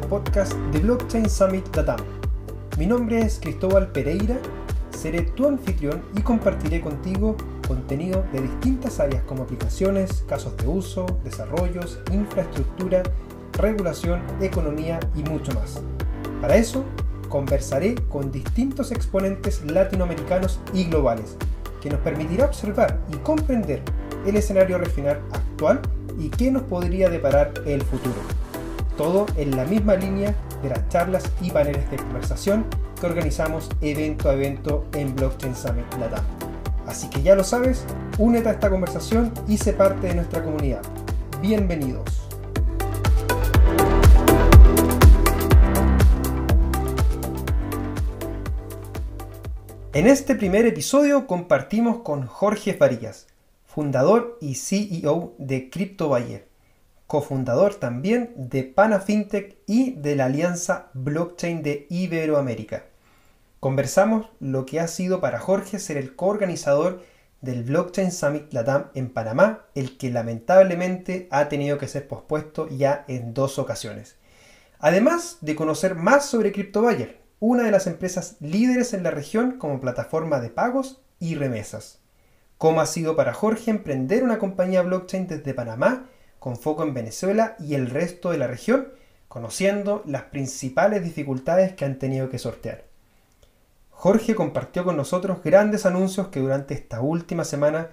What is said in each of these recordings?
podcast de Blockchain Summit Data. Mi nombre es Cristóbal Pereira, seré tu anfitrión y compartiré contigo contenido de distintas áreas como aplicaciones, casos de uso, desarrollos, infraestructura, regulación, economía y mucho más. Para eso, conversaré con distintos exponentes latinoamericanos y globales, que nos permitirá observar y comprender el escenario refinar actual y qué nos podría deparar el futuro todo en la misma línea de las charlas y paneles de conversación que organizamos evento a evento en Blockchain Summit Latam. Así que ya lo sabes, únete a esta conversación y sé parte de nuestra comunidad. Bienvenidos. En este primer episodio compartimos con Jorge Farías, fundador y CEO de Crypto cofundador también de PanaFintech y de la Alianza Blockchain de Iberoamérica. Conversamos lo que ha sido para Jorge ser el coorganizador del Blockchain Summit Latam en Panamá, el que lamentablemente ha tenido que ser pospuesto ya en dos ocasiones. Además de conocer más sobre CryptoBuyer, una de las empresas líderes en la región como plataforma de pagos y remesas. Cómo ha sido para Jorge emprender una compañía blockchain desde Panamá con foco en Venezuela y el resto de la región, conociendo las principales dificultades que han tenido que sortear. Jorge compartió con nosotros grandes anuncios que durante esta última semana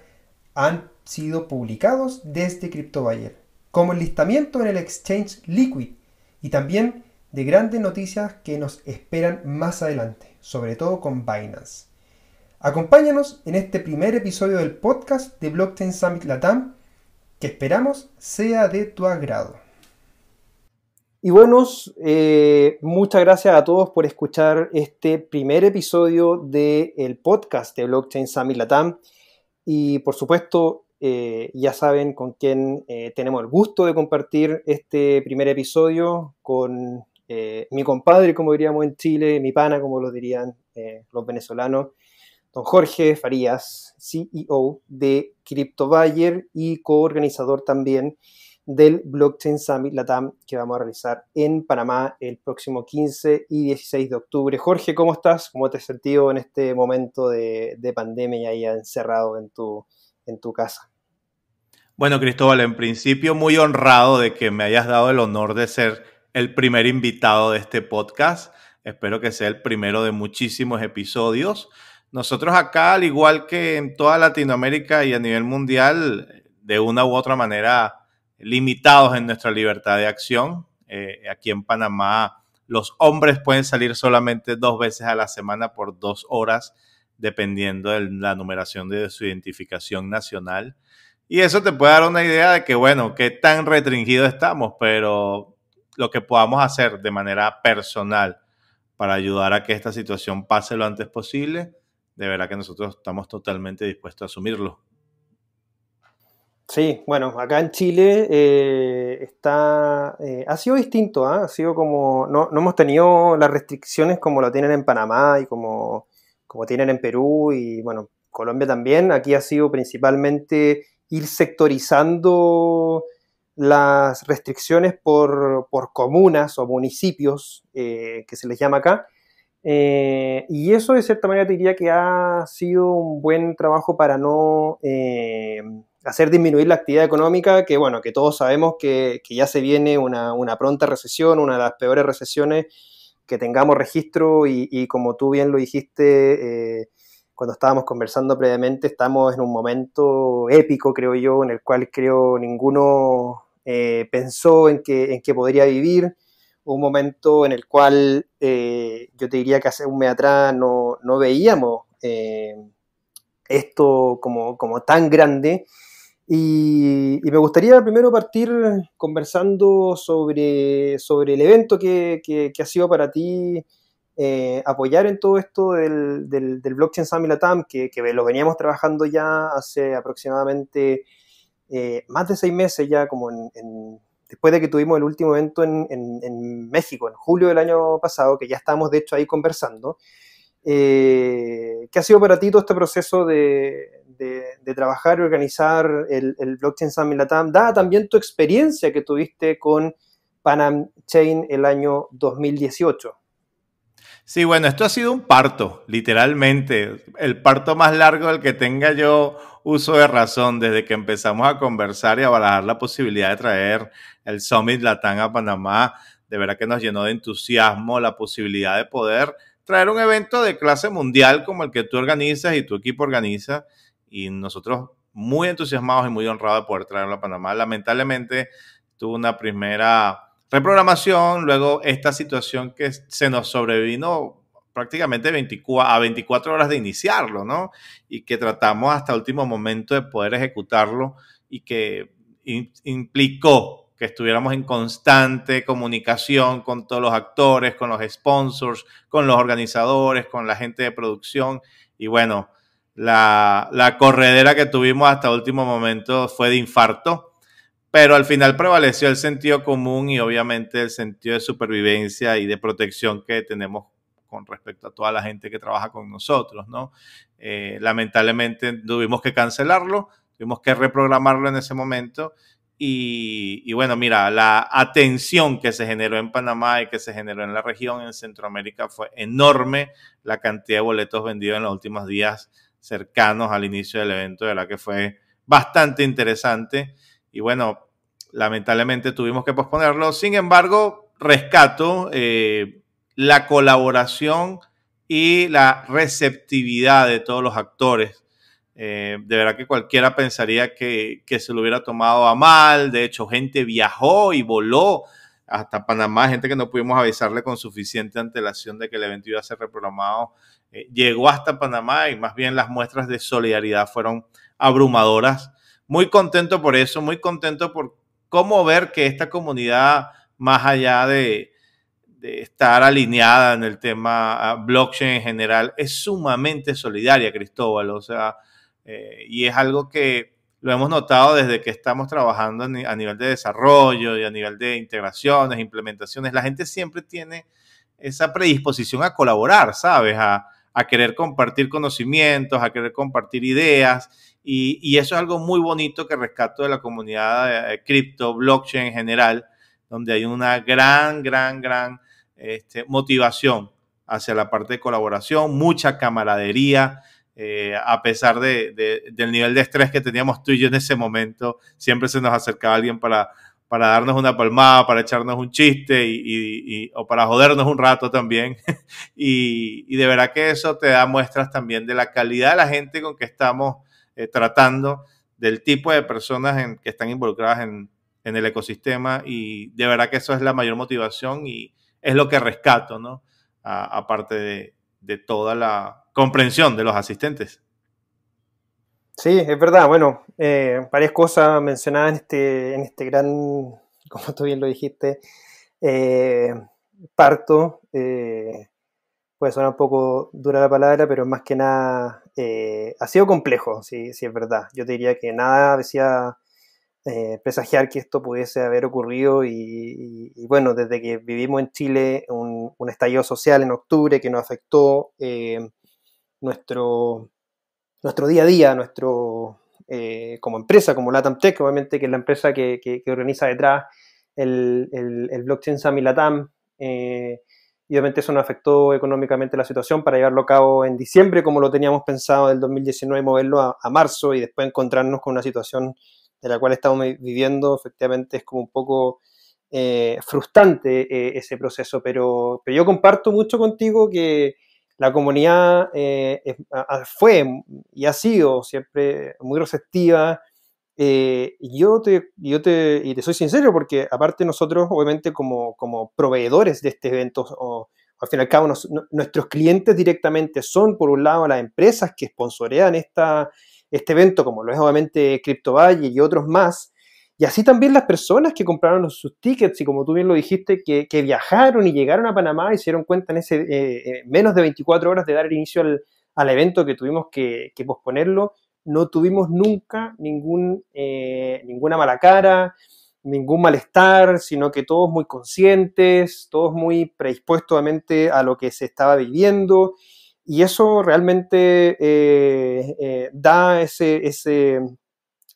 han sido publicados desde CryptoBayer, como el listamiento en el exchange Liquid y también de grandes noticias que nos esperan más adelante, sobre todo con Binance. Acompáñanos en este primer episodio del podcast de Blockchain Summit Latam que esperamos sea de tu agrado. Y bueno, eh, muchas gracias a todos por escuchar este primer episodio del podcast de Blockchain Summit Latam. Y por supuesto, eh, ya saben con quién eh, tenemos el gusto de compartir este primer episodio, con mi compadre, como diríamos en Chile, mi pana, como lo dirían los venezolanos, don Jorge Farías, CEO de CryptoBuyer y coorganizador también del Blockchain Summit Latam que vamos a realizar en Panamá el próximo 15 y 16 de octubre. Jorge, ¿cómo estás? ¿Cómo te has sentido en este momento de, pandemia y encerrado en tu, en tu casa? Bueno, Cristóbal, en principio muy honrado de que me hayas dado el honor de ser el primer invitado de este podcast. Espero que sea el primero de muchísimos episodios nosotros acá, al igual que en toda Latinoamérica y a nivel mundial, de una u otra manera limitados en nuestra libertad de acción. Eh, aquí en Panamá, los hombres pueden salir solamente dos veces a la semana por dos horas, dependiendo de la numeración de su identificación nacional. Y eso te puede dar una idea de que, bueno, qué tan restringidos estamos, pero lo que podamos hacer de manera personal para ayudar a que esta situación pase lo antes posible de verdad que nosotros estamos totalmente dispuestos a asumirlo. Sí, bueno, acá en Chile eh, está, eh, ha sido distinto, ¿ah? ha sido como, no, hemos tenido las restricciones como lo tienen en Panamá y como, tienen en Perú y bueno, Colombia también, aquí ha sido principalmente ir sectorizando las restricciones por, por comunas o municipios eh, que se les llama acá eh, y eso de cierta manera te diría que ha sido un buen trabajo para no eh, hacer disminuir la actividad económica, que bueno, que todos sabemos que, ya se viene una, pronta recesión, una de las peores recesiones que tengamos registro y, como tú bien lo dijiste eh, cuando estábamos conversando previamente, estamos en un momento épico, creo yo, en el cual creo ninguno pensó en que, en que podría vivir un momento en el cual eh, yo te diría que hace un mes atrás no, veíamos eh, esto como, tan grande. Y, me gustaría primero partir conversando sobre, sobre el evento que, ha sido para ti eh, apoyar en todo esto del, del, blockchain Summit Latam, que, lo veníamos trabajando ya hace aproximadamente más de seis meses, ya como en después de que tuvimos el último evento en, México, en julio del año pasado, que ya estábamos de hecho ahí conversando, eh, ¿qué ha sido para ti todo este proceso de, trabajar y organizar el, Blockchain Summit Latam? ¿Da también tu experiencia que tuviste con Panam Chain el año 2018. Sí, bueno, esto ha sido un parto, literalmente, el parto más largo del que tenga yo uso de razón desde que empezamos a conversar y a valorar la posibilidad de traer el Summit Latam a Panamá. De verdad que nos llenó de entusiasmo la posibilidad de poder traer un evento de clase mundial como el que tú organizas y tu equipo organiza. Y nosotros muy entusiasmados y muy honrados de poder traerlo a Panamá. Lamentablemente tuvo una primera reprogramación, luego esta situación que se nos sobrevino prácticamente a 24 horas de iniciarlo, ¿no? Y que tratamos hasta último momento de poder ejecutarlo y que implicó que estuviéramos en constante comunicación con todos los actores, con los sponsors, con los organizadores, con la gente de producción. Y bueno, la, corredera que tuvimos hasta último momento fue de infarto, pero al final prevaleció el sentido común y obviamente el sentido de supervivencia y de protección que tenemos con respecto a toda la gente que trabaja con nosotros, ¿no? Eh, lamentablemente tuvimos que cancelarlo, tuvimos que reprogramarlo en ese momento y, bueno, mira, la atención que se generó en Panamá y que se generó en la región, en Centroamérica, fue enorme la cantidad de boletos vendidos en los últimos días cercanos al inicio del evento, de la que fue bastante interesante. Y bueno, lamentablemente tuvimos que posponerlo. Sin embargo, rescato eh, la colaboración y la receptividad de todos los actores eh, de verdad que cualquiera pensaría que, se lo hubiera tomado a mal. De hecho, gente viajó y voló hasta Panamá, gente que no pudimos avisarle con suficiente antelación de que el evento iba a ser reprogramado. Eh, llegó hasta Panamá y más bien las muestras de solidaridad fueron abrumadoras. Muy contento por eso, muy contento por cómo ver que esta comunidad, más allá de, de estar alineada en el tema ah, blockchain en general, es sumamente solidaria, Cristóbal. O sea, eh, y es algo que lo hemos notado desde que estamos trabajando a nivel de desarrollo y a nivel de integraciones, implementaciones. La gente siempre tiene esa predisposición a colaborar, ¿sabes? A, querer compartir conocimientos, a querer compartir ideas. Y, eso es algo muy bonito que rescato de la comunidad de eh, cripto, blockchain en general, donde hay una gran, gran, gran este, motivación hacia la parte de colaboración, mucha camaradería, eh, a pesar del nivel de estrés que teníamos tú y yo en ese momento, siempre se nos acercaba alguien para, para darnos una palmada, para echarnos un chiste y, o para jodernos un rato también. y, de verdad que eso te da muestras también de la calidad de la gente con que estamos eh, tratando, del tipo de personas en, que están involucradas en, el ecosistema y de verdad que eso es la mayor motivación y es lo que rescato, ¿no? Aparte de toda la, comprensión de los asistentes. Sí, es verdad. Bueno, eh, varias cosas mencionadas en este, en este gran, como tú bien lo dijiste, eh, parto. Eh, puede sonar un poco dura la palabra, pero más que nada ha sido complejo, sí, es verdad. Yo te diría que nada decía presagiar que esto pudiese haber ocurrido y, bueno, desde que vivimos en Chile un, un, estallido social en octubre que nos afectó nuestro, nuestro día a día, nuestro, eh, como empresa, como Latam Tech, obviamente, que es la empresa que, organiza detrás el, el, el, Blockchain Summit Latam. Eh, y obviamente eso nos afectó económicamente la situación para llevarlo a cabo en diciembre, como lo teníamos pensado del 2019, moverlo a, marzo y después encontrarnos con una situación de la cual estamos viviendo, efectivamente es como un poco eh, frustrante ese proceso, pero, yo comparto mucho contigo que, la comunidad eh, fue y ha sido siempre muy receptiva. Eh, y yo, te, yo te, y te soy sincero, porque aparte nosotros, obviamente, como, como proveedores de este evento, o, al fin y al cabo, nuestros clientes directamente son, por un lado, las empresas que sponsorean esta, este evento, como lo es obviamente Valley y otros más, y así también las personas que compraron sus tickets y como tú bien lo dijiste, que, viajaron y llegaron a Panamá y se dieron cuenta en ese eh, eh, menos de 24 horas de dar inicio al, evento que tuvimos que, posponerlo, no tuvimos nunca ningún, eh, ninguna mala cara, ningún malestar, sino que todos muy conscientes, todos muy predispuestos a lo que se estaba viviendo. Y eso realmente da ese, ese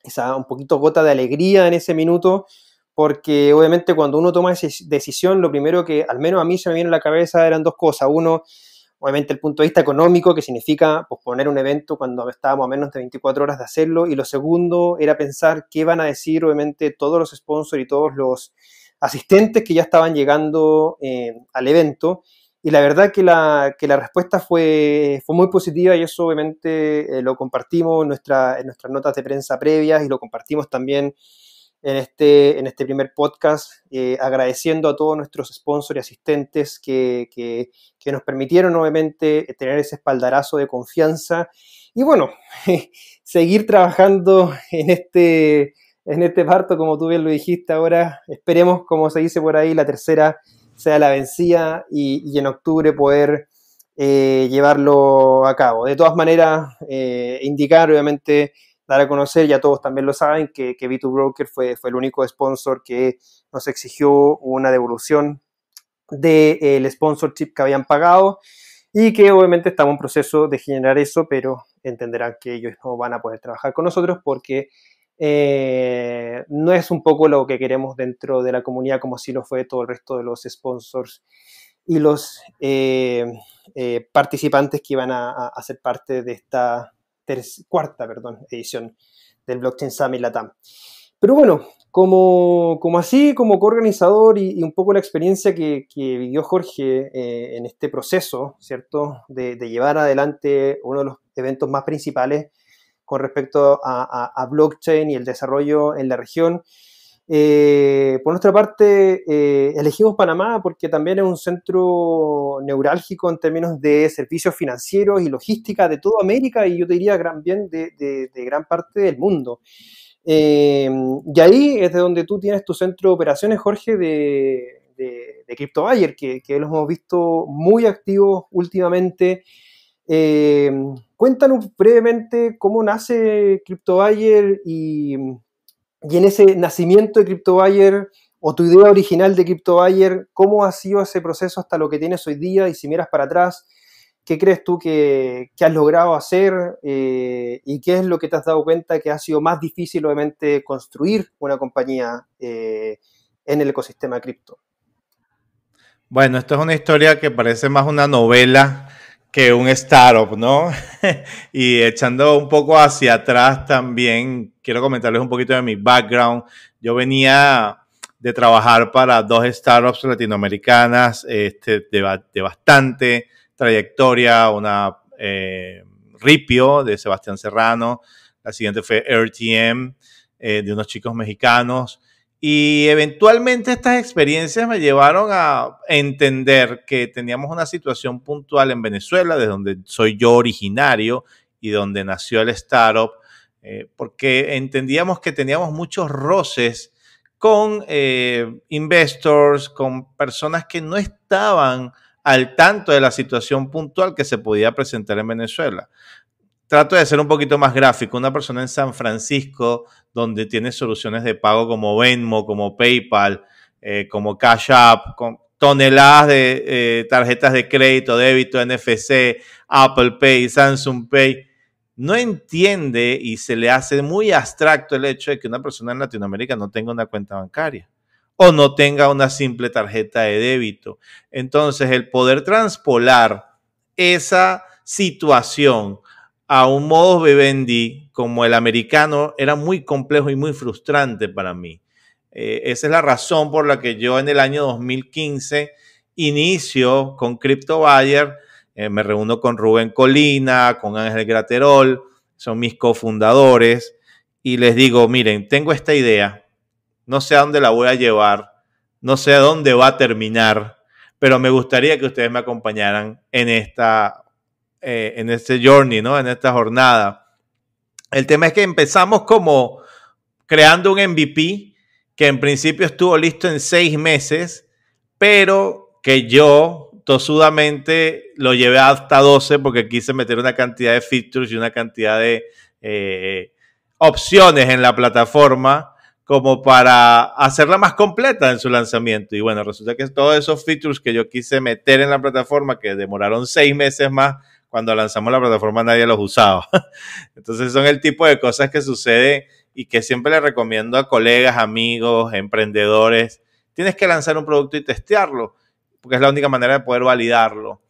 esa un poquito gota de alegría en ese minuto, porque obviamente cuando uno toma esa decisión, lo primero que al menos a mí se me viene a la cabeza eran dos cosas. Uno, obviamente el punto de vista económico, que significa posponer un evento cuando estábamos a menos de 24 horas de hacerlo, y lo segundo era pensar qué van a decir obviamente todos los sponsors y todos los asistentes que ya estaban llegando eh, al evento y la verdad que la, que la respuesta fue, fue muy positiva y eso obviamente eh, lo compartimos en, nuestra, en nuestras notas de prensa previas y lo compartimos también en este, en este primer podcast, eh, agradeciendo a todos nuestros sponsors y asistentes que, que, nos permitieron obviamente tener ese espaldarazo de confianza y bueno, seguir trabajando en este, en este parto, como tú bien lo dijiste ahora, esperemos, como se dice por ahí, la tercera sea la vencida y, en octubre poder eh, llevarlo a cabo. De todas maneras, eh, indicar, obviamente, dar a conocer, ya todos también lo saben, que, que B2 Broker fue, fue el único sponsor que nos exigió una devolución del sponsorship que habían pagado y que obviamente estamos en proceso de generar eso, pero entenderán que ellos no van a poder trabajar con nosotros porque eh, no es un poco lo que queremos dentro de la comunidad como si lo fue todo el resto de los sponsors y los eh, eh, participantes que iban a, a, ser parte de esta cuarta edición del Blockchain Summit Latam. Pero bueno, como, así, como coorganizador y, un poco la experiencia que, vivió Jorge en este proceso, ¿cierto? de, llevar adelante uno de los eventos más principales con respecto a, blockchain y el desarrollo en la región. Eh, por nuestra parte, eh, elegimos Panamá porque también es un centro neurálgico en términos de servicios financieros y logística de toda América y yo te diría gran bien de, gran parte del mundo. Eh, y ahí es de donde tú tienes tu centro de operaciones, Jorge, de, de, que, que los hemos visto muy activos últimamente. Eh, cuéntanos brevemente cómo nace CryptoBuyer y, y en ese nacimiento de CryptoBuyer o tu idea original de CryptoBuyer, cómo ha sido ese proceso hasta lo que tienes hoy día y si miras para atrás, ¿qué crees tú que, has logrado hacer eh, y qué es lo que te has dado cuenta que ha sido más difícil, obviamente, construir una compañía eh, en el ecosistema cripto? Bueno, esto es una historia que parece más una novela que un startup, ¿no? y echando un poco hacia atrás también, quiero comentarles un poquito de mi background. Yo venía de trabajar para dos startups latinoamericanas este, de, bastante trayectoria, una eh, Ripio de Sebastián Serrano, la siguiente fue RTM eh, de unos chicos mexicanos y eventualmente estas experiencias me llevaron a entender que teníamos una situación puntual en Venezuela, de donde soy yo originario y donde nació el startup, eh, porque entendíamos que teníamos muchos roces con eh, investors, con personas que no estaban al tanto de la situación puntual que se podía presentar en Venezuela trato de ser un poquito más gráfico. Una persona en San Francisco, donde tiene soluciones de pago como Venmo, como PayPal, eh, como Cash App, con toneladas de eh, tarjetas de crédito, débito, NFC, Apple Pay, Samsung Pay, no entiende y se le hace muy abstracto el hecho de que una persona en Latinoamérica no tenga una cuenta bancaria o no tenga una simple tarjeta de débito. Entonces, el poder transpolar esa situación a un modo vivendi como el americano era muy complejo y muy frustrante para mí. Eh, esa es la razón por la que yo en el año 2015 inicio con Crypto Bayer, eh, me reúno con Rubén Colina, con Ángel Graterol, son mis cofundadores, y les digo, miren, tengo esta idea, no sé a dónde la voy a llevar, no sé a dónde va a terminar, pero me gustaría que ustedes me acompañaran en esta eh, en este journey, ¿no? En esta jornada. El tema es que empezamos como creando un MVP que en principio estuvo listo en seis meses, pero que yo tosudamente lo llevé hasta 12 porque quise meter una cantidad de features y una cantidad de eh, opciones en la plataforma como para hacerla más completa en su lanzamiento. Y bueno, resulta que todos esos features que yo quise meter en la plataforma, que demoraron seis meses más, cuando lanzamos la plataforma nadie los usaba. Entonces son el tipo de cosas que sucede y que siempre le recomiendo a colegas, amigos, emprendedores. Tienes que lanzar un producto y testearlo, porque es la única manera de poder validarlo.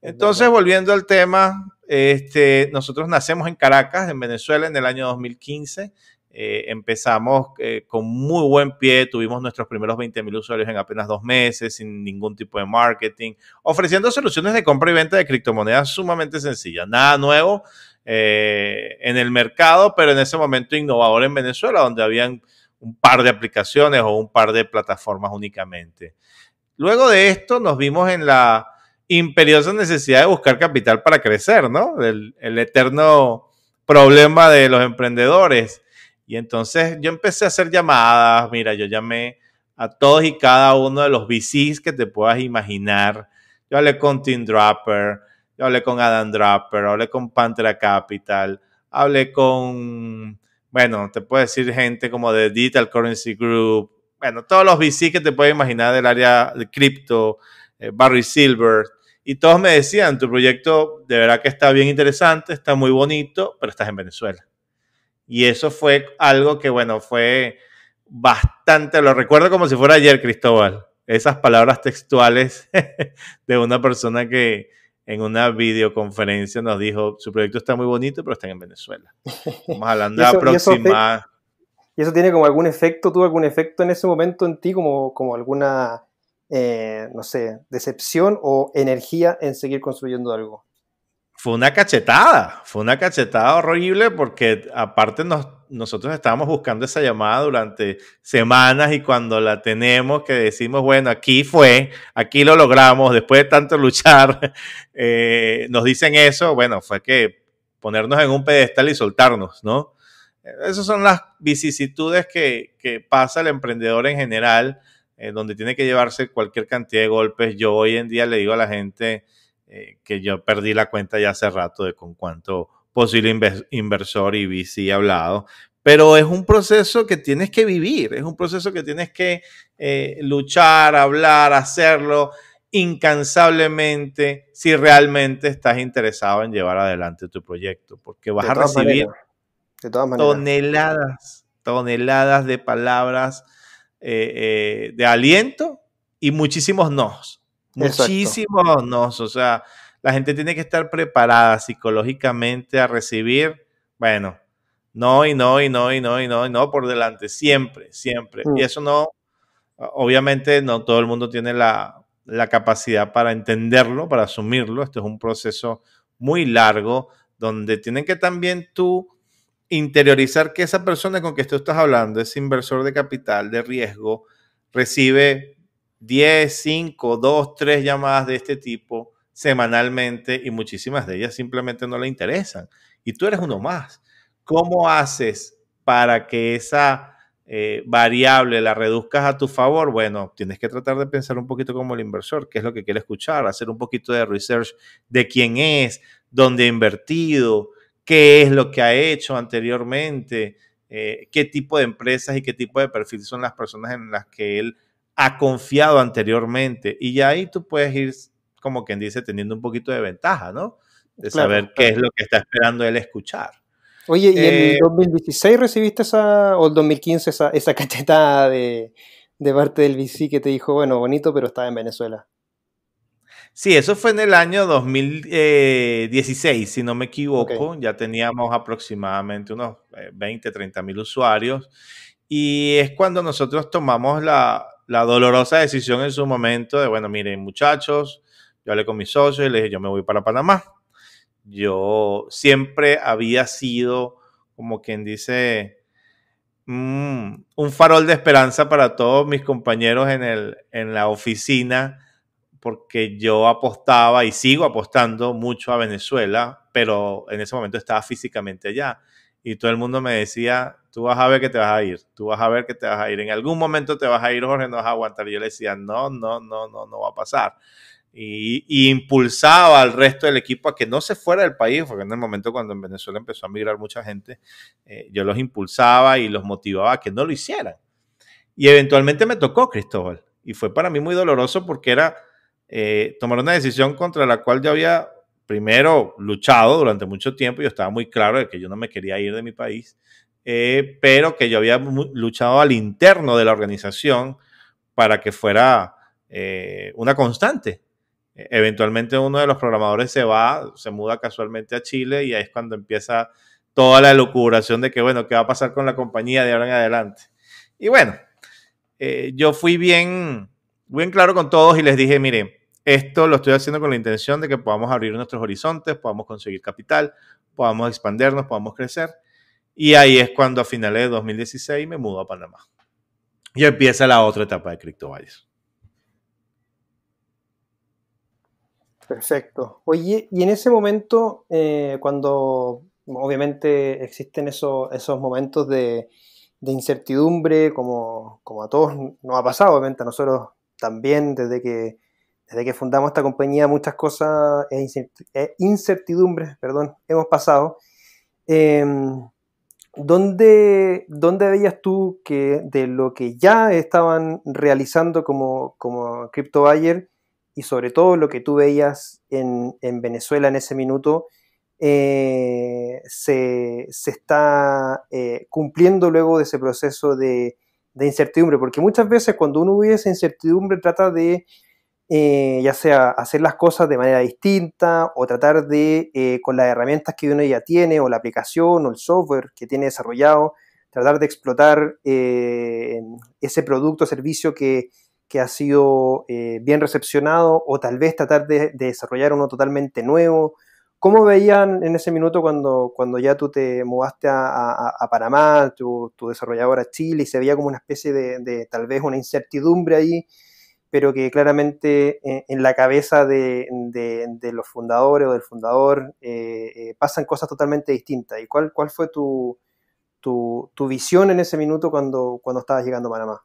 Entonces, volviendo al tema, este, nosotros nacemos en Caracas, en Venezuela, en el año 2015. Eh, empezamos eh, con muy buen pie, tuvimos nuestros primeros 20 mil usuarios en apenas dos meses, sin ningún tipo de marketing, ofreciendo soluciones de compra y venta de criptomonedas sumamente sencillas, nada nuevo eh, en el mercado, pero en ese momento innovador en Venezuela, donde habían un par de aplicaciones o un par de plataformas únicamente. Luego de esto nos vimos en la imperiosa necesidad de buscar capital para crecer, ¿no? el eterno problema de los emprendedores y entonces yo empecé a hacer llamadas, mira, yo llamé a todos y cada uno de los VCs que te puedas imaginar. Yo hablé con Tim Draper, yo hablé con Adam Draper, hablé con Pantera Capital, hablé con, bueno, te puedo decir gente como de Digital Currency Group, bueno, todos los VCs que te puedas imaginar del área de cripto, eh, Barry Silver, y todos me decían, tu proyecto de verdad que está bien interesante, está muy bonito, pero estás en Venezuela. Y eso fue algo que, bueno, fue bastante, lo recuerdo como si fuera ayer, Cristóbal, esas palabras textuales de una persona que en una videoconferencia nos dijo, su proyecto está muy bonito, pero está en Venezuela. Vamos a la próxima. ¿Y eso tiene como algún efecto, tuvo algún efecto en ese momento en ti, como, como alguna, eh, no sé, decepción o energía en seguir construyendo algo? fue una cachetada, fue una cachetada horrible porque aparte nosotros estábamos buscando esa llamada durante semanas y cuando la tenemos que decimos, bueno, aquí fue, aquí lo logramos, después de tanto luchar, eh, nos dicen eso, bueno, fue que ponernos en un pedestal y soltarnos, ¿no? Esas son las vicisitudes que, pasa el emprendedor en general, eh, donde tiene que llevarse cualquier cantidad de golpes. Yo hoy en día le digo a la gente, eh, que yo perdí la cuenta ya hace rato de con cuánto posible inversor y VC hablado, pero es un proceso que tienes que vivir, es un proceso que tienes que eh, luchar, hablar, hacerlo incansablemente si realmente estás interesado en llevar adelante tu proyecto, porque vas a recibir toneladas, toneladas de palabras eh, de aliento y muchísimos nos. Muchísimos o sea, la gente tiene que estar preparada psicológicamente a recibir, bueno, no y no y no y no y no y no por delante, siempre, siempre. Y mm. eso no, obviamente no todo el mundo tiene la, la, capacidad para entenderlo, para asumirlo. Esto es un proceso muy largo donde tienen que también tú interiorizar que esa persona con que tú estás hablando, ese inversor de capital, de riesgo, recibe 10, 5, 2, 3 llamadas de este tipo semanalmente y muchísimas de ellas simplemente no le interesan. Y tú eres uno más. ¿Cómo haces para que esa eh, variable la reduzcas a tu favor? Bueno, tienes que tratar de pensar un poquito como el inversor, qué es lo que quiere escuchar, hacer un poquito de research de quién es, dónde ha invertido, qué es lo que ha hecho anteriormente, eh, qué tipo de empresas y qué tipo de perfil son las personas en las que él ha confiado anteriormente. Y ya ahí tú puedes ir, como quien dice, teniendo un poquito de ventaja, ¿no? De saber qué es lo que está esperando él escuchar. Oye, ¿y en 2016 eh, recibiste esa, o el 2015 esa, esa cachetada de, de parte del VC que te dijo, bueno, bonito, pero estaba en Venezuela? Sí, eso fue en el año 2016, eh, si no me equivoco. Ya teníamos aproximadamente unos 20, eh, 30 mil usuarios. Y es cuando nosotros tomamos la, la dolorosa decisión en su momento de, bueno, miren muchachos, yo hablé con mis socios y les dije, yo me voy para Panamá. Yo siempre había sido, como quien dice, mm, un farol de esperanza para todos mis compañeros en, el, en la oficina, porque yo apostaba y sigo apostando mucho a Venezuela, pero en ese momento estaba físicamente allá. Y todo el mundo me decía, tú vas a ver que te vas a ir, tú vas a ver que te vas a ir, en algún momento te vas a ir, Jorge, no vas a aguantar. Y yo le decía, no, no, no, no, no va a pasar. Y, impulsaba al resto del equipo a que no se fuera del país, porque en el momento cuando en Venezuela empezó a migrar mucha gente, eh, yo los impulsaba y los motivaba a que no lo hicieran. Y eventualmente me tocó Cristóbal. Y fue para mí muy doloroso porque era eh, tomar una decisión contra la cual yo había primero luchado durante mucho tiempo. Yo estaba muy claro de que yo no me quería ir de mi país. Eh, pero que yo había luchado al interno de la organización para que fuera eh, una constante. E-, eventualmente uno de los programadores se va, se muda casualmente a Chile y ahí es cuando empieza toda la locuración de que, bueno, ¿qué va a pasar con la compañía de ahora en adelante? Y bueno, eh, yo fui bien, bien claro con todos y les dije, mire, esto lo estoy haciendo con la intención de que podamos abrir nuestros horizontes, podamos conseguir capital, podamos expandernos, podamos crecer. Y ahí es cuando a finales de 2016 me mudo a Panamá. Y empieza la otra etapa de CryptoValles. Perfecto. Oye, y en ese momento, eh, cuando obviamente existen esos, esos momentos de, incertidumbre, como, a todos nos ha pasado, obviamente a nosotros también, desde que, desde que fundamos esta compañía, muchas cosas, e e incertidumbres, perdón, hemos pasado. Eh, ¿dónde, veías tú que de lo que ya estaban realizando como, como Crypto Buyer y sobre todo lo que tú veías en, Venezuela en ese minuto, eh, se, está eh, cumpliendo luego de ese proceso de, incertidumbre? Porque muchas veces cuando uno ve esa incertidumbre trata de eh, ya sea hacer las cosas de manera distinta o tratar de, eh, con las herramientas que uno ya tiene o la aplicación o el software que tiene desarrollado, tratar de explotar eh, ese producto o servicio que, ha sido bien recepcionado o tal vez tratar de, desarrollar uno totalmente nuevo. ¿Cómo veían en ese minuto cuando, cuando ya tú te mudaste a, Panamá, tu, desarrollador a Chile, y se veía como una especie de tal vez una incertidumbre ahí? pero que claramente eh, en, la cabeza de, los fundadores o del fundador eh, eh, pasan cosas totalmente distintas. ¿Y cuál, cuál fue tu, tu, visión en ese minuto cuando, cuando estabas llegando a Panamá?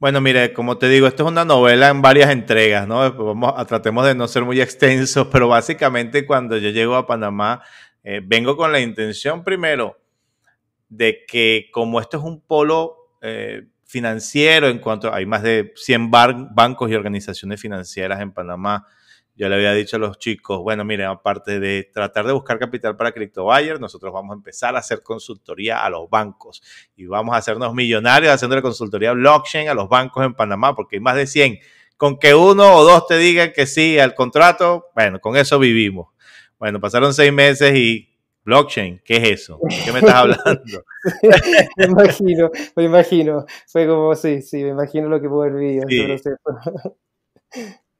Bueno, mire, como te digo, esto es una novela en varias entregas, ¿no? Pues vamos a, tratemos de no ser muy extensos, pero básicamente cuando yo llego a Panamá, vengo con la intención primero de que como esto es un polo financiero, en cuanto hay más de 100 bancos y organizaciones financieras en Panamá. Yo le había dicho a los chicos, bueno, miren, aparte de tratar de buscar capital para CryptoBuyer, nosotros vamos a empezar a hacer consultoría a los bancos y vamos a hacernos millonarios haciendo la consultoría blockchain a los bancos en Panamá, porque hay más de 100. Con que uno o dos te digan que sí al contrato, bueno, con eso vivimos. Bueno, pasaron seis meses y blockchain, ¿qué es eso? ¿Qué me estás hablando? me imagino, me imagino. Fue como, sí, sí, me imagino lo que puedo ver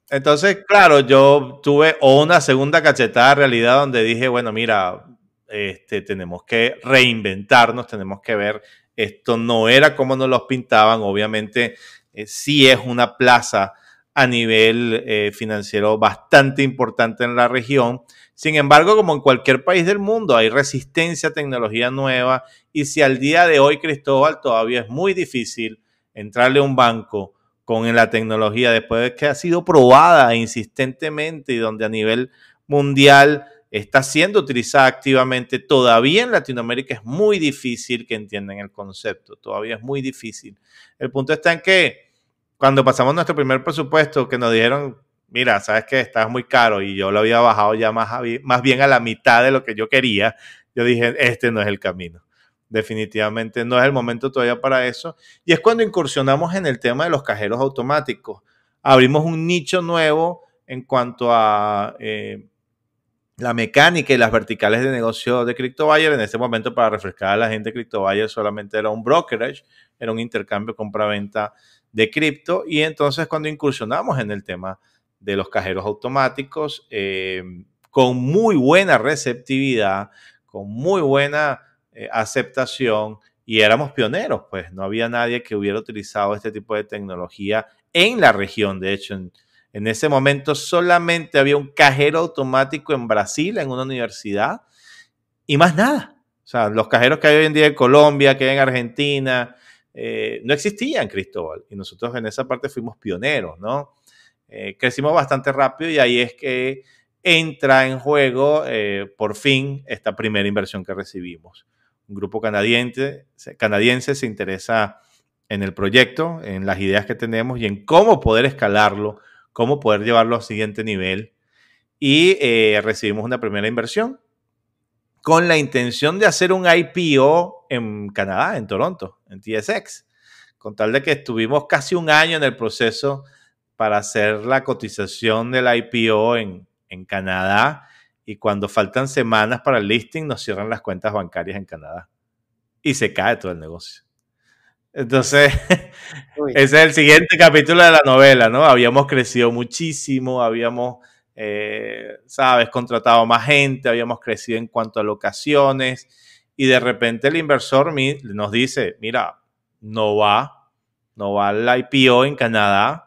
Entonces, claro, yo tuve una segunda cachetada de realidad donde dije, bueno, mira, este, tenemos que reinventarnos, tenemos que ver, esto no era como nos los pintaban, obviamente eh, sí es una plaza a nivel eh, financiero bastante importante en la región, sin embargo, como en cualquier país del mundo, hay resistencia a tecnología nueva y si al día de hoy, Cristóbal, todavía es muy difícil entrarle a un banco con la tecnología después de que ha sido probada insistentemente y donde a nivel mundial está siendo utilizada activamente, todavía en Latinoamérica es muy difícil que entiendan el concepto, todavía es muy difícil. El punto está en que cuando pasamos nuestro primer presupuesto, que nos dijeron mira, sabes que estás muy caro y yo lo había bajado ya más, bien a la mitad de lo que yo quería, yo dije, este no es el camino. Definitivamente no es el momento todavía para eso. Y es cuando incursionamos en el tema de los cajeros automáticos. Abrimos un nicho nuevo en cuanto a eh, la mecánica y las verticales de negocio de CryptoBuyer. En este momento, para refrescar a la gente, CryptoBuyer solamente era un brokerage, era un intercambio compra-venta de cripto. Y entonces cuando incursionamos en el tema de los cajeros automáticos, eh, con muy buena receptividad, con muy buena eh, aceptación y éramos pioneros, pues no había nadie que hubiera utilizado este tipo de tecnología en la región, de hecho, en, ese momento solamente había un cajero automático en Brasil, en una universidad, y más nada. O sea, los cajeros que hay hoy en día en Colombia, que hay en Argentina, eh, no existían, Cristóbal. Y nosotros en esa parte fuimos pioneros, ¿no? Eh, crecimos bastante rápido y ahí es que entra en juego eh, por fin esta primera inversión que recibimos. Un grupo canadiense, canadiense se interesa en el proyecto, en las ideas que tenemos y en cómo poder escalarlo, cómo poder llevarlo al siguiente nivel. Y eh, recibimos una primera inversión con la intención de hacer un IPO en Canadá, en Toronto, en TSX, con tal de que estuvimos casi un año en el proceso para hacer la cotización del IPO en, Canadá y cuando faltan semanas para el listing nos cierran las cuentas bancarias en Canadá y se cae todo el negocio. Entonces, ese es el siguiente capítulo de la novela, ¿no? Habíamos crecido muchísimo, habíamos, eh, sabes, contratado más gente, habíamos crecido en cuanto a locaciones y de repente el inversor nos dice, mira, no va, no va el IPO en Canadá,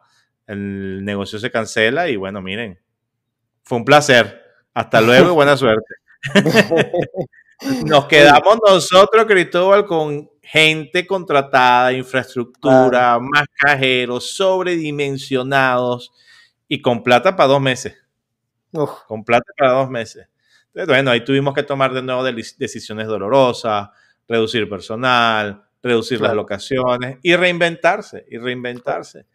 el negocio se cancela y bueno, miren, fue un placer. Hasta luego y buena suerte. Nos quedamos nosotros, Cristóbal, con gente contratada, infraestructura, más cajeros, sobredimensionados y con plata para dos meses. Con plata para dos meses. Entonces, bueno, ahí tuvimos que tomar de nuevo decisiones dolorosas, reducir personal, reducir las locaciones y reinventarse, y reinventarse.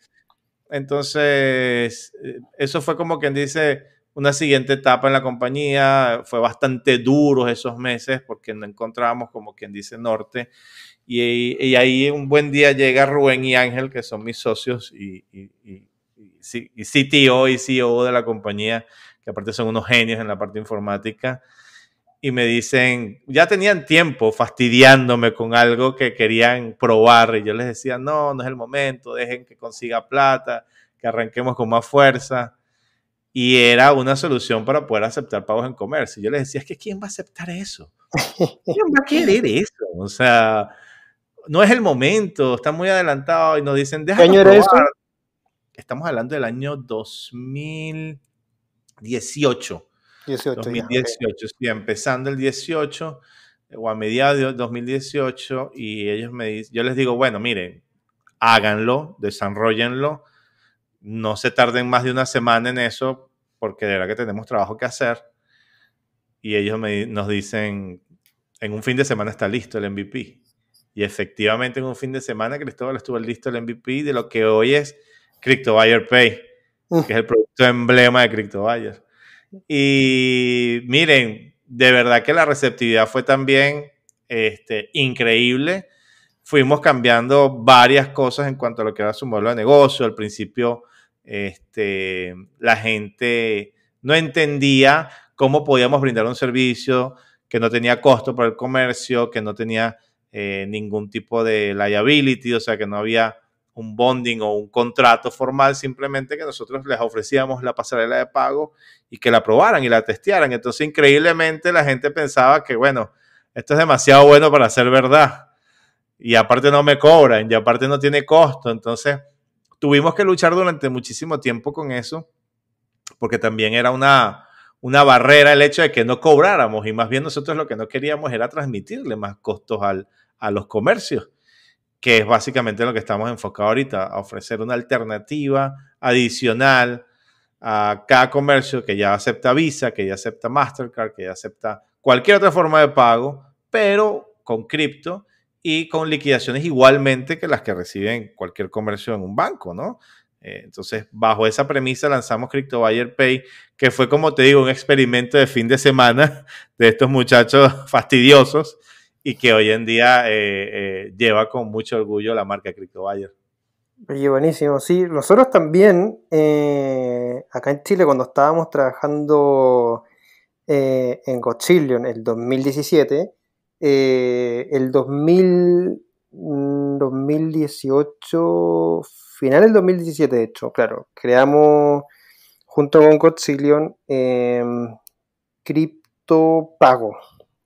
Entonces, eh, eso fue como quien dice una siguiente etapa en la compañía. Fue bastante duro esos meses porque no encontrábamos como quien dice norte. Y, ahí un buen día llega Rubén y Ángel, que son mis socios y, y, y, CTO y CEO e de la compañía, que aparte son unos genios en la parte informática y me dicen, ya tenían tiempo fastidiándome con algo que querían probar y yo les decía, no, no es el momento, dejen que consiga plata, que arranquemos con más fuerza. Y era una solución para poder aceptar pagos en comercio. Y Yo les decía, es que ¿quién va a aceptar eso? ¿Quién va a querer eso? O sea, no es el momento, está muy adelantado y nos dicen, déjame Estamos hablando del año 2018. 18 2018, sí, empezando el 18 eh, o a mediados de 2018 y ellos me dicen, yo les digo, bueno, miren, háganlo, desarrollenlo, no se tarden más de una semana en eso porque de verdad que tenemos trabajo que hacer y ellos nos dicen, en un fin de semana está listo el MVP. Y efectivamente en un fin de semana Cristóbal estuvo listo el MVP de lo que hoy es CryptoBuyer Pay, que es el producto emblema de CryptoBuyer. Y miren, de verdad que la receptividad fue también este, increíble. Fuimos cambiando varias cosas en cuanto a lo que era su modelo de negocio. Al principio, este, la gente no entendía cómo podíamos brindar un servicio que no tenía costo para el comercio, que no tenía eh, ningún tipo de liability, o sea, que no había un bonding o un contrato formal, simplemente que nosotros les ofrecíamos la pasarela de pago y que la probaran y la testearan. Entonces, increíblemente, la gente pensaba que, bueno, esto es demasiado bueno para ser verdad. Y aparte no me cobran, y aparte no tiene costo. Entonces, tuvimos que luchar durante muchísimo tiempo con eso, porque también era una, una barrera el hecho de que no cobráramos. Y más bien nosotros lo que no queríamos era transmitirle más costos a los comercios que es básicamente lo que estamos enfocados ahorita, a ofrecer una alternativa adicional a cada comercio que ya acepta Visa, que ya acepta Mastercard, que ya acepta cualquier otra forma de pago, pero con cripto y con liquidaciones igualmente que las que reciben cualquier comercio en un banco, ¿no? Eh, entonces, bajo esa premisa lanzamos Crypto Buyer Pay, que fue, como te digo, un experimento de fin de semana de estos muchachos fastidiosos y que hoy en día eh, eh, lleva con mucho orgullo la marca Crypto Oye, buenísimo, sí. Nosotros también, eh, acá en Chile, cuando estábamos trabajando en en el 2017, el 2000, 2018, mm, final del 2017, de hecho, claro, creamos junto con Godzillion, Crypto Pago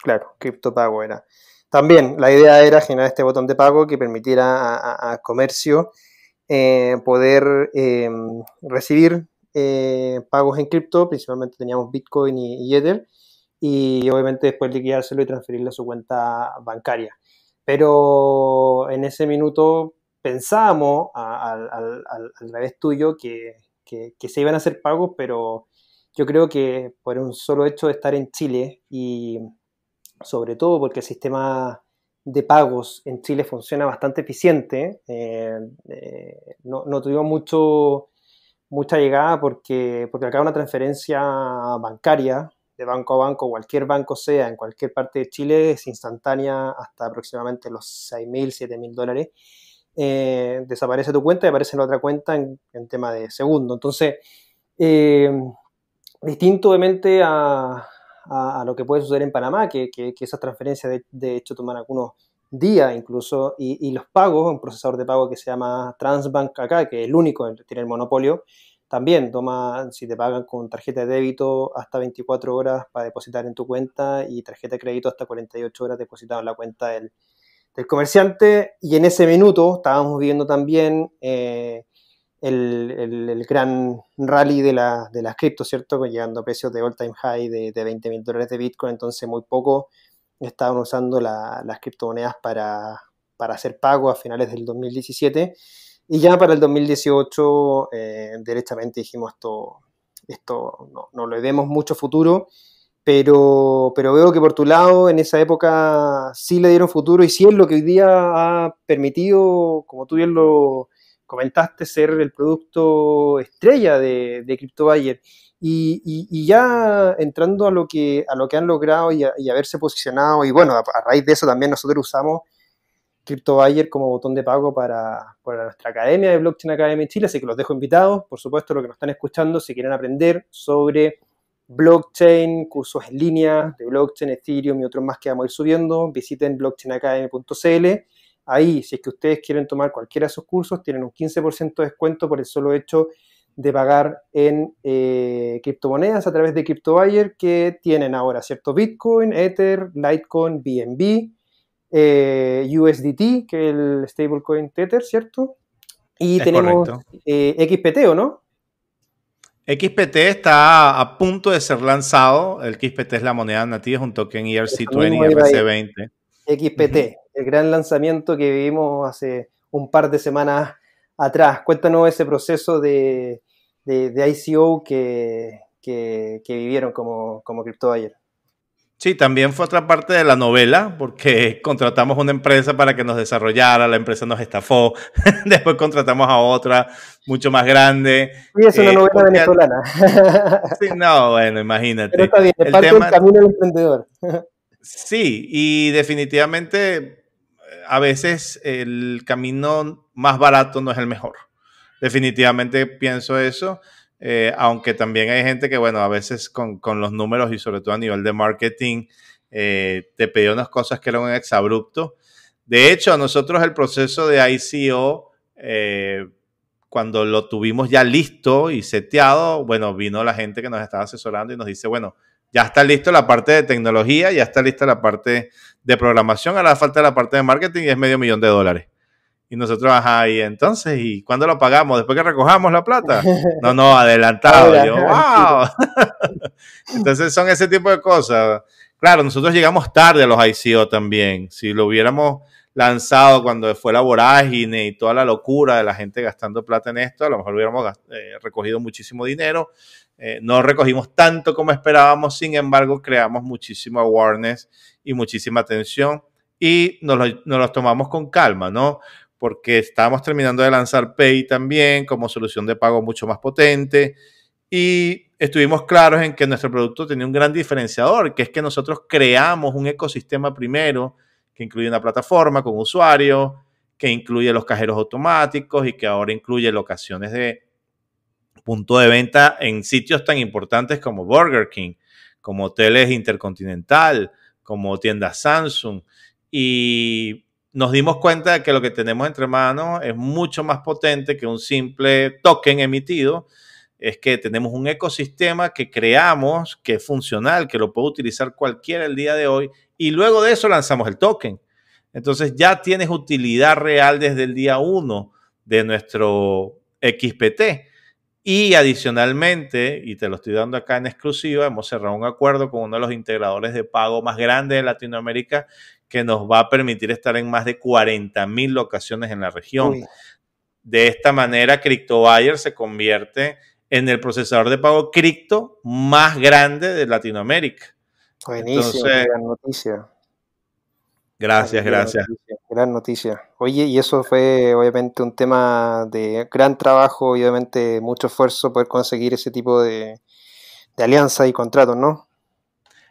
Claro, pago era. También la idea era generar este botón de pago que permitiera a, comercio eh, poder em, recibir eh, pagos en cripto, principalmente teníamos Bitcoin y, Ether, y obviamente después liquidárselo y transferirlo a su cuenta bancaria. Pero en ese minuto pensábamos al, revés tuyo que se iban a hacer pagos, pero yo creo que por un solo hecho de estar en Chile y sobre todo porque el sistema de pagos en Chile funciona bastante eficiente. Eh, eh, no, tuvimos mucho, mucha llegada porque, porque acá una transferencia bancaria de banco a banco, cualquier banco sea, en cualquier parte de Chile, es instantánea hasta aproximadamente los 6.000, 7.000 dólares. Eh, desaparece tu cuenta y aparece en la otra cuenta en, en tema de segundo. Entonces, distinto obviamente a, a, lo que puede suceder en Panamá, que, esas transferencias de, hecho toman algunos días incluso, y, los pagos, un procesador de pago que se llama Transbank acá, que es el único que tiene el monopolio, también toma, si te pagan con tarjeta de débito, hasta 24 horas para depositar en tu cuenta y tarjeta de crédito hasta 48 horas depositado en la cuenta del, comerciante. Y en ese minuto estábamos viendo también... Eh, el, gran rally de, la, de las criptos, ¿cierto? Pues llegando a precios de all-time high de, de 20 mil dólares de Bitcoin, entonces muy poco estaban usando las criptomonedas para, para hacer pago a finales del 2017. Y ya para el 2018, eh, directamente dijimos esto, esto no, no, le vemos mucho futuro, pero, pero veo que por tu lado en esa época sí le dieron futuro y sí es lo que hoy día ha permitido, como tú bien lo, comentaste ser el producto estrella de, de Crypto Y, ya entrando a lo que, a lo que han logrado y, haberse posicionado, y bueno, a, raíz de eso también nosotros usamos Crypto como botón de pago para, para nuestra academia de Blockchain Academy Chile, así que los dejo invitados, por supuesto, los que nos están escuchando, si quieren aprender sobre blockchain, cursos en línea de blockchain, Ethereum y otros más que vamos a ir subiendo, visiten blockchainacademy.cl Ahí, si es que ustedes quieren tomar cualquiera de esos cursos, tienen un 15% de descuento por el solo hecho de pagar en eh, criptomonedas a través de CryptoBuyer que tienen ahora, ¿cierto? Bitcoin, Ether, Litecoin, BNB, eh, USDT, que es el stablecoin Tether, ¿cierto? Y tenemos eh, XPT, ¿o no? XPT está a punto de ser lanzado. El XPT es la moneda nativa, es un token ERC20 y 20 XPT, el gran lanzamiento que vivimos hace un par de semanas atrás. Cuéntanos ese proceso de, ICO que, vivieron como, como cripto Sí, también fue otra parte de la novela, porque contratamos una empresa para que nos desarrollara, la empresa nos estafó, después contratamos a otra mucho más grande. Y es una eh, novela venezolana. sí, no, bueno, imagínate. Pero está bien, El parte del camino del emprendedor. Sí, y definitivamente eh, a veces el camino más barato no es el mejor. Definitivamente pienso eso, eh, aunque también hay gente que, bueno, a veces con, los números y sobre todo a nivel de marketing, eh, te pidió unas cosas que eran un exabrupto. De hecho, a nosotros el proceso de ICO, cuando lo tuvimos ya listo y seteado, bueno, vino la gente que nos estaba asesorando y nos dice, bueno, ya está listo la parte de tecnología, ya está lista la parte de programación, ahora falta la parte de marketing y es medio millón de dólares. Y nosotros, ajá, y entonces, ¿y cuándo lo pagamos? ¿Después que recojamos la plata? No, no, adelantado. yo, wow. entonces son ese tipo de cosas. Claro, nosotros llegamos tarde a los ICO también. Si lo hubiéramos lanzado cuando fue la vorágine y toda la locura de la gente gastando plata en esto, a lo mejor hubiéramos eh, recogido muchísimo dinero. Eh, no recogimos tanto como esperábamos, sin embargo, creamos muchísimo awareness y muchísima atención y nos, lo, nos los tomamos con calma, ¿no? Porque estábamos terminando de lanzar Pay también como solución de pago mucho más potente y estuvimos claros en que nuestro producto tenía un gran diferenciador, que es que nosotros creamos un ecosistema primero que incluye una plataforma con usuarios, que incluye los cajeros automáticos y que ahora incluye locaciones de punto de venta en sitios tan importantes como Burger King, como Hoteles Intercontinental, como tiendas Samsung. Y nos dimos cuenta de que lo que tenemos entre manos es mucho más potente que un simple token emitido. Es que tenemos un ecosistema que creamos, que es funcional, que lo puede utilizar cualquiera el día de hoy. Y luego de eso lanzamos el token. Entonces ya tienes utilidad real desde el día uno de nuestro XPT. Y adicionalmente, y te lo estoy dando acá en exclusiva, hemos cerrado un acuerdo con uno de los integradores de pago más grandes de Latinoamérica que nos va a permitir estar en más de 40 mil locaciones en la región. De esta manera, CryptoBuyer se convierte en el procesador de pago cripto más grande de Latinoamérica. Buenísimo, gran noticia. Gracias, gracias. gran noticia. Oye, y eso fue obviamente un tema de gran trabajo y obviamente mucho esfuerzo poder conseguir ese tipo de, alianza y contratos, ¿no?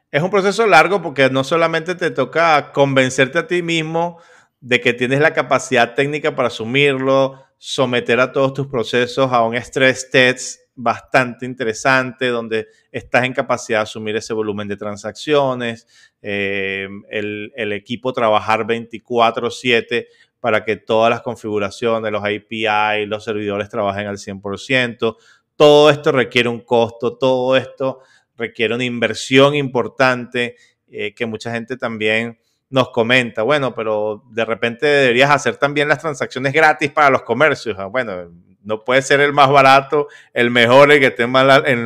Es un proceso largo porque no solamente te toca convencerte a ti mismo de que tienes la capacidad técnica para asumirlo, someter a todos tus procesos a un stress test bastante interesante, donde estás en capacidad de asumir ese volumen de transacciones, eh, el, el, equipo trabajar 24/7 para que todas las configuraciones, los API, los servidores trabajen al 100%. Todo esto requiere un costo, todo esto requiere una inversión importante eh, que mucha gente también nos comenta, bueno, pero de repente deberías hacer también las transacciones gratis para los comercios. Ah, bueno, no puede ser el más barato, el mejor, el que esté en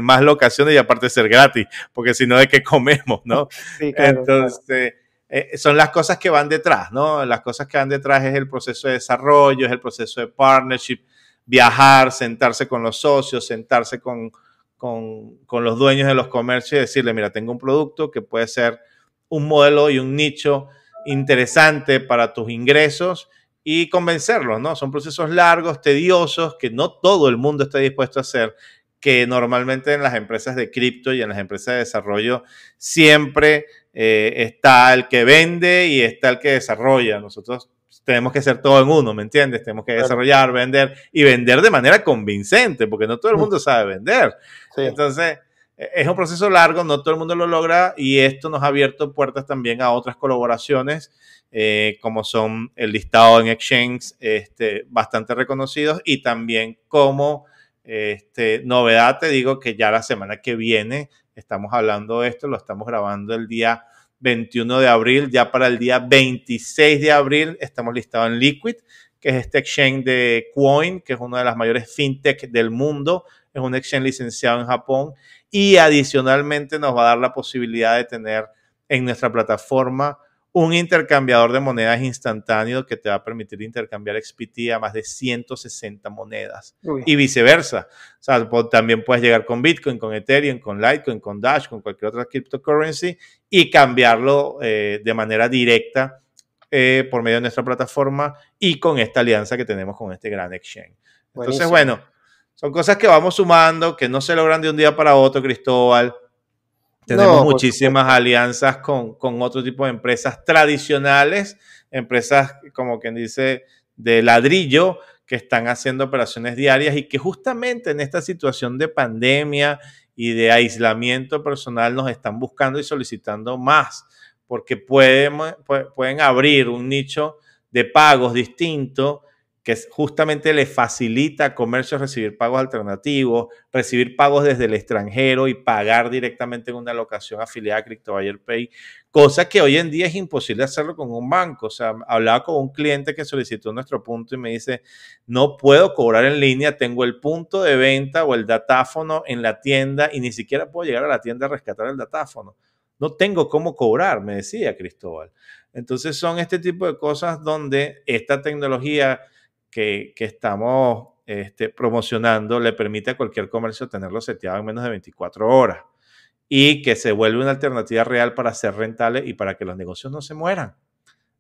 más, locaciones y aparte ser gratis, porque si no, ¿de qué comemos, no? Entonces, eh, son las cosas que van detrás, ¿no? Las cosas que van detrás es el proceso de desarrollo, es el proceso de partnership, viajar, sentarse con los socios, sentarse con, con los dueños de los comercios y decirle, mira, tengo un producto que puede ser un modelo y un nicho interesante para tus ingresos y convencerlos, ¿no? Son procesos largos, tediosos, que no todo el mundo está dispuesto a hacer, que normalmente en las empresas de cripto y en las empresas de desarrollo siempre eh, está el que vende y está el que desarrolla. Nosotros tenemos que ser todo en uno, ¿me entiendes? Tenemos que desarrollar, vender y vender de manera convincente, porque no todo el mm. mundo sabe vender. Entonces, e, es un proceso largo, no todo el mundo lo logra y esto nos ha abierto puertas también a otras colaboraciones, eh, como son el listado en Exchange, este, bastante reconocidos y también como este, novedad, te digo que ya la semana que viene Estamos hablando de esto, lo estamos grabando el día 21 de abril, ya para el día 26 de abril estamos listados en Liquid, que es este exchange de Coin, que es una de las mayores fintech del mundo, es un exchange licenciado en Japón y adicionalmente nos va a dar la posibilidad de tener en nuestra plataforma un intercambiador de monedas instantáneo que te va a permitir intercambiar XPT a más de 160 monedas y viceversa. también puedes llegar con Bitcoin, con Ethereum, con Litecoin, con Dash, con cualquier otra cryptocurrency y cambiarlo eh, de manera directa eh, por medio de nuestra plataforma y con esta alianza que tenemos con este gran exchange. Entonces, bueno, son cosas que vamos sumando, que no se logran de un día para otro, Cristóbal tenemos muchísimas alianzas con, otro tipo de empresas tradicionales, empresas como quien dice de ladrillo que están haciendo operaciones diarias y que justamente en esta situación de pandemia y de aislamiento personal nos están buscando y solicitando más, porque pueden, pueden abrir un nicho de pagos distinto que justamente le facilita a comercios recibir pagos alternativos, recibir pagos desde el extranjero y pagar directamente en una locación afiliada a CryptoBuyer Pay, cosa que hoy en día es imposible hacerlo con un banco. O sea, hablaba con un cliente que solicitó nuestro punto y me dice, no puedo cobrar en línea, tengo el punto de venta o el datáfono en la tienda y ni siquiera puedo llegar a la tienda a rescatar el datáfono. No tengo cómo cobrar, me decía Cristóbal. Entonces son este tipo de cosas donde esta tecnología que, estamos este, promocionando le permite a cualquier comercio tenerlo seteado en menos de 24 horas y que se vuelve una alternativa real para ser rentable y para que los negocios no se mueran.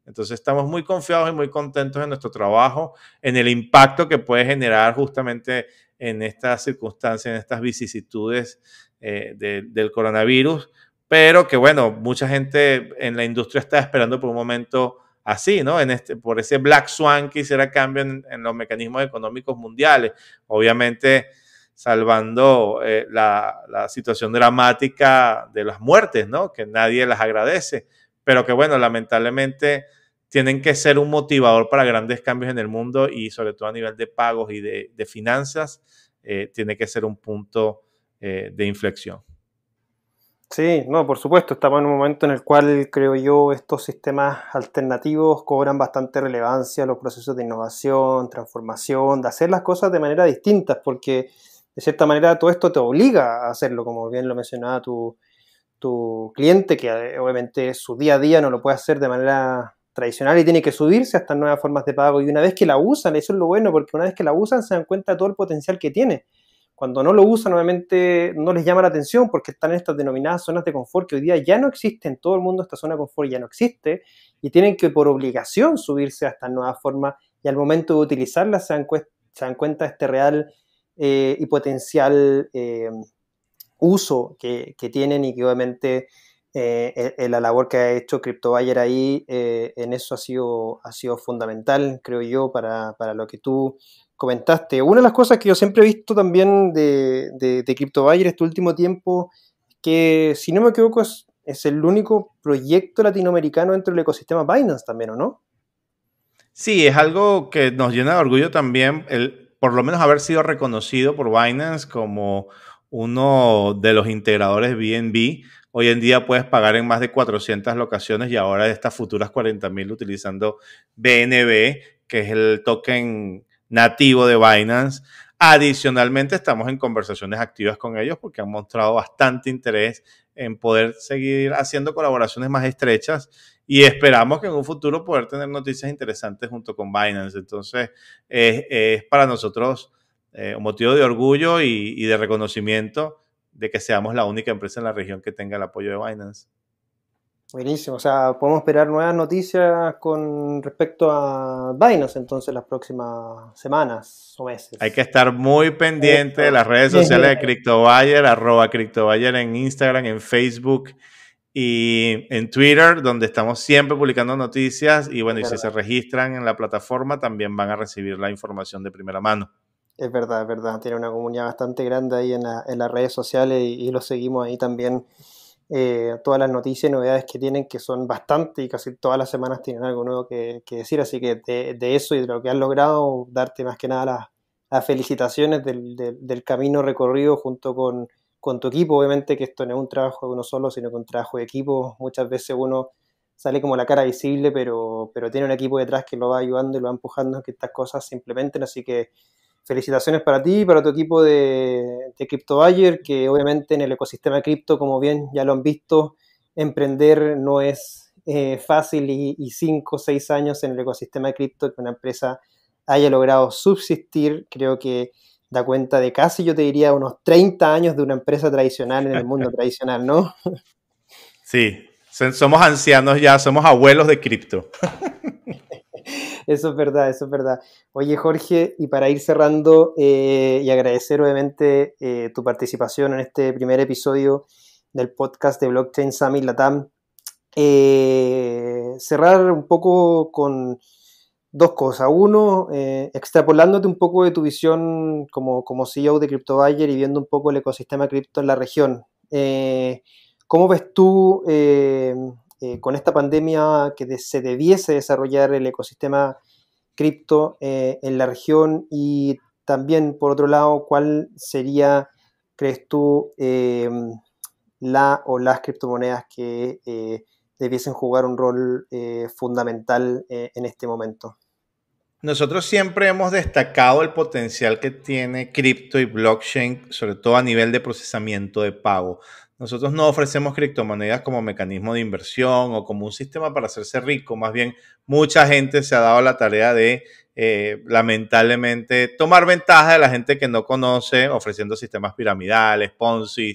Entonces estamos muy confiados y muy contentos en nuestro trabajo, en el impacto que puede generar justamente en estas circunstancias, en estas vicisitudes eh, del coronavirus, pero que bueno, mucha gente en la industria está esperando por un momento así, ¿no? En este, por ese Black Swan que hiciera cambio en, los mecanismos económicos mundiales. Obviamente, salvando eh, la, situación dramática de las muertes, ¿no? Que nadie las agradece, pero que bueno, lamentablemente tienen que ser un motivador para grandes cambios en el mundo y sobre todo a nivel de pagos y de, finanzas, eh, tiene que ser un punto eh, de inflexión. Sí, no, por supuesto, estamos en un momento en el cual creo yo estos sistemas alternativos cobran bastante relevancia los procesos de innovación, transformación, de hacer las cosas de manera distinta, porque de cierta manera todo esto te obliga a hacerlo, como bien lo mencionaba tu, cliente, que eh, obviamente su día a día no lo puede hacer de manera tradicional y tiene que subirse a estas nuevas formas de pago. Y una vez que la usan, eso es lo bueno, porque una vez que la usan se dan cuenta de todo el potencial que tiene cuando no lo usan, obviamente no les llama la atención porque están en estas denominadas zonas de confort que hoy día ya no existen, todo el mundo esta zona de confort ya no existe y tienen que por obligación subirse a esta nueva forma y al momento de utilizarla se dan, cuenta de este real eh, y potencial eh, uso que, tienen y que obviamente eh, e-, e-, la labor que ha hecho Cryptobayer ahí en eso ha sido, ha sido fundamental, creo yo, para, para lo que tú comentaste. Una de las cosas que yo siempre he visto también de, de, de este último tiempo, que si no me equivoco es, el único proyecto latinoamericano dentro del ecosistema Binance también, ¿o no? Sí, es algo que nos llena de orgullo también, el, por lo menos haber sido reconocido por Binance como uno de los integradores BNB. Hoy en día puedes pagar en más de 400 locaciones y ahora de estas futuras 40.000 utilizando BNB, que es el token nativo de Binance. Adicionalmente, estamos en conversaciones activas con ellos porque han mostrado bastante interés en poder seguir haciendo colaboraciones más estrechas y esperamos que en un futuro poder tener noticias interesantes junto con Binance. Entonces, es, para nosotros eh, un motivo de orgullo y de reconocimiento de que seamos la única empresa en la región que tenga el apoyo de Binance. Buenísimo, o sea, podemos esperar nuevas noticias con respecto a Binance entonces las próximas semanas o meses. Hay que estar muy pendiente de las redes sociales de CryptoBuyer, arroba CryptoBuyer en Instagram, en Facebook y en Twitter, donde estamos siempre publicando noticias y bueno, y si se registran en la plataforma también van a recibir la información de primera mano. Es verdad, es verdad, tiene una comunidad bastante grande ahí en, las redes sociales y, lo seguimos ahí también eh, todas las noticias y novedades que tienen, que son bastantes y casi todas las semanas tienen algo nuevo que, decir. Así que de, de, eso y de lo que han logrado, darte más que nada las, felicitaciones del, del, del, camino recorrido junto con, con tu equipo. Obviamente que esto no es un trabajo de uno solo, sino que un trabajo de equipo. Muchas veces uno sale como la cara visible, pero, pero tiene un equipo detrás que lo va ayudando y lo va empujando a que estas cosas se implementen. Así que felicitaciones para ti y para tu equipo de, de Crypto que obviamente en el ecosistema de cripto, como bien ya lo han visto, emprender no es eh, fácil y, cinco o seis años en el ecosistema de cripto que una empresa haya logrado subsistir, creo que da cuenta de casi, yo te diría, unos 30 años de una empresa tradicional en el mundo tradicional, ¿no? Sí, somos ancianos ya, somos abuelos de cripto. eso es verdad, eso es verdad. Oye, Jorge, y para ir cerrando eh, y agradecer obviamente eh, tu participación en este primer episodio del podcast de Blockchain Summit Latam, eh, cerrar un poco con dos cosas. Uno, extrapolándote un poco de tu visión como, como CEO de CryptoBuyer y viendo un poco el ecosistema cripto en la región. ¿Cómo ves tú eh, con esta pandemia que se debiese desarrollar el ecosistema cripto eh, en la región y también, por otro lado, cuál sería, crees tú, em, la o las criptomonedas que eh, debiesen jugar un rol fundamental en este momento. Nosotros siempre hemos destacado el potencial que tiene cripto y blockchain, sobre todo a nivel de procesamiento de pago. Nosotros no ofrecemos criptomonedas como mecanismo de inversión o como un sistema para hacerse rico. Más bien, mucha gente se ha dado la tarea de, eh, lamentablemente, tomar ventaja de la gente que no conoce, ofreciendo sistemas piramidales, Ponzi,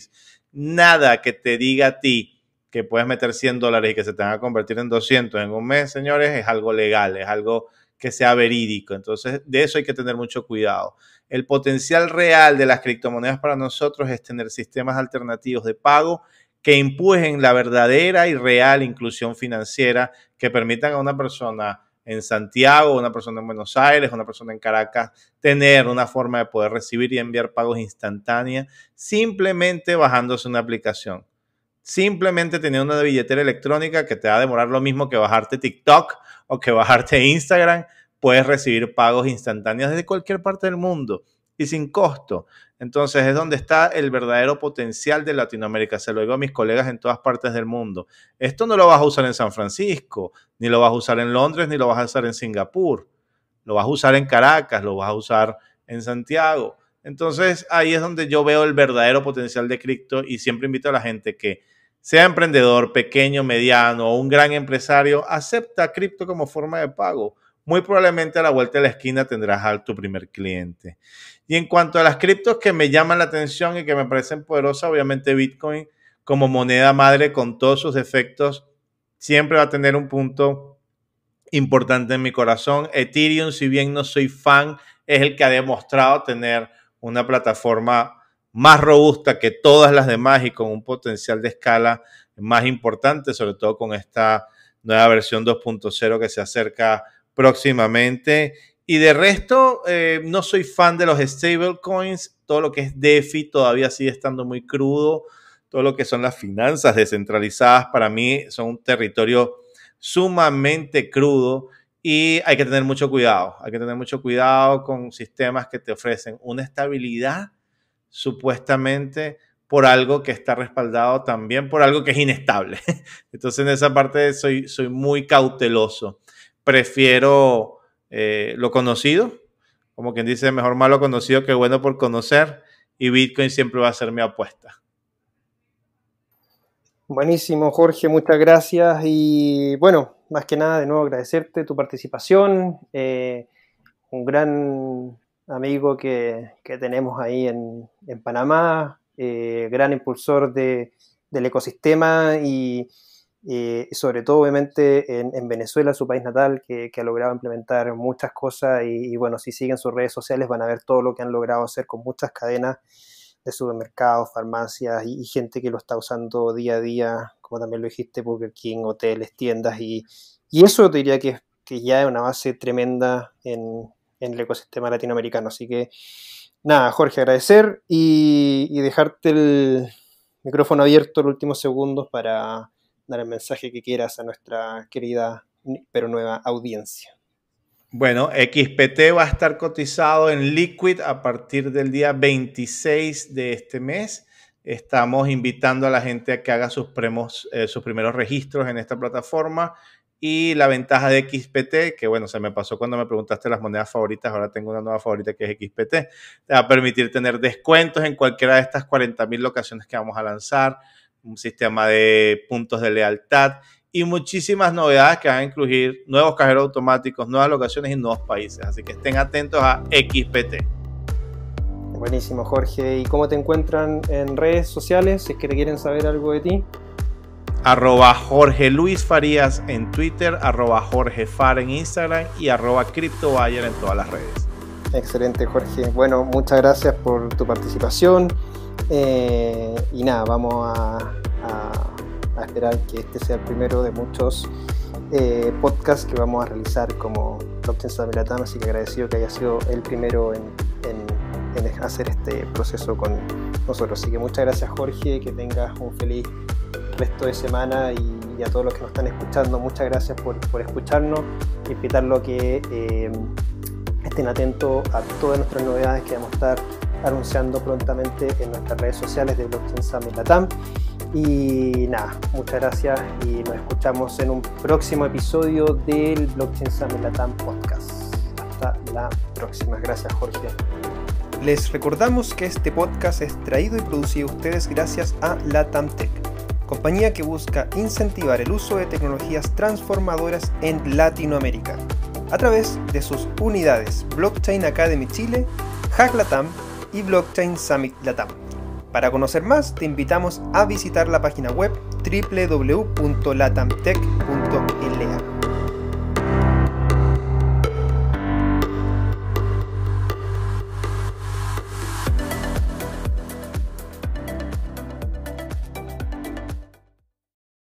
nada que te diga a ti que puedes meter 100 dólares y que se te van a convertir en 200 en un mes, señores, es algo legal, es algo que sea verídico. Entonces, de eso hay que tener mucho cuidado. El potencial real de las criptomonedas para nosotros es tener sistemas alternativos de pago que impulsen la verdadera y real inclusión financiera, que permitan a una persona en Santiago, una persona en Buenos Aires, una persona en Caracas, tener una forma de poder recibir y enviar pagos instantánea simplemente bajándose una aplicación simplemente teniendo una billetera electrónica que te va a demorar lo mismo que bajarte TikTok o que bajarte Instagram, puedes recibir pagos instantáneos desde cualquier parte del mundo y sin costo. Entonces es donde está el verdadero potencial de Latinoamérica. Se lo digo a mis colegas en todas partes del mundo. Esto no lo vas a usar en San Francisco, ni lo vas a usar en Londres, ni lo vas a usar en Singapur. Lo vas a usar en Caracas, lo vas a usar en Santiago. Entonces ahí es donde yo veo el verdadero potencial de cripto y siempre invito a la gente que sea emprendedor, pequeño, mediano o un gran empresario, acepta cripto como forma de pago. Muy probablemente a la vuelta de la esquina tendrás a tu primer cliente. Y en cuanto a las criptos que me llaman la atención y que me parecen poderosas, obviamente Bitcoin como moneda madre con todos sus defectos siempre va a tener un punto importante en mi corazón. Ethereum, si bien no soy fan, es el que ha demostrado tener una plataforma más robusta que todas las demás y con un potencial de escala más importante, sobre todo con esta nueva versión 2.0 que se acerca próximamente. Y de resto, eh, no soy fan de los stablecoins, todo lo que es DeFi todavía sigue estando muy crudo, todo lo que son las finanzas descentralizadas para mí son un territorio sumamente crudo y hay que tener mucho cuidado, hay que tener mucho cuidado con sistemas que te ofrecen una estabilidad supuestamente por algo que está respaldado también por algo que es inestable. Entonces en esa parte soy, soy muy cauteloso. Prefiero eh, lo conocido, como quien dice, mejor malo conocido que bueno por conocer, y Bitcoin siempre va a ser mi apuesta. Buenísimo, Jorge, muchas gracias. Y bueno, más que nada, de nuevo agradecerte tu participación. Eh, un gran amigo que, tenemos ahí en, Panamá, eh, gran impulsor de, del ecosistema y sobre todo obviamente en, Venezuela, su país natal, que, ha logrado implementar muchas cosas y, bueno, si siguen sus redes sociales van a ver todo lo que han logrado hacer con muchas cadenas de supermercados, farmacias y, gente que lo está usando día a día, como también lo dijiste, Burger King, hoteles, tiendas y, eso te diría que, que ya es una base tremenda en, en el ecosistema latinoamericano. Así que, nada, Jorge, agradecer y, dejarte el micrófono abierto los últimos segundos para dar el mensaje que quieras a nuestra querida pero nueva audiencia. Bueno, XPT va a estar cotizado en Liquid a partir del día 26 de este mes. Estamos invitando a la gente a que haga sus, premos, eh, sus primeros registros en esta plataforma. Y la ventaja de XPT, que bueno, se me pasó cuando me preguntaste las monedas favoritas, ahora tengo una nueva favorita que es XPT, te va a permitir tener descuentos en cualquiera de estas 40.000 locaciones que vamos a lanzar, un sistema de puntos de lealtad y muchísimas novedades que van a incluir nuevos cajeros automáticos, nuevas locaciones y nuevos países. Así que estén atentos a XPT. Buenísimo, Jorge. ¿Y cómo te encuentran en redes sociales si es que te quieren saber algo de ti? arroba Jorge Luis Farías en Twitter, arroba Jorge Far en Instagram y arroba Bayer en todas las redes. Excelente Jorge. Bueno, muchas gracias por tu participación eh, y nada, vamos a, esperar que este sea el primero de muchos eh, podcasts que vamos a realizar como Blockchain Sudamericana, así que agradecido que haya sido el primero en hacer este proceso con nosotros. Así que muchas gracias Jorge, que tengas un feliz resto de semana y, a todos los que nos están escuchando, muchas gracias por, escucharnos. Invitarlo que eh, estén atentos a todas nuestras novedades que vamos a estar anunciando prontamente en nuestras redes sociales de Blockchain Summit Latam. Y nada, muchas gracias y nos escuchamos en un próximo episodio del Blockchain Summit Latam Podcast. Hasta la próxima. Gracias, Jorge. Les recordamos que este podcast es traído y producido a ustedes gracias a Latam Tech compañía que busca incentivar el uso de tecnologías transformadoras en Latinoamérica a través de sus unidades Blockchain Academy Chile, Hack Latam y Blockchain Summit Latam. Para conocer más, te invitamos a visitar la página web www.latamtech.la.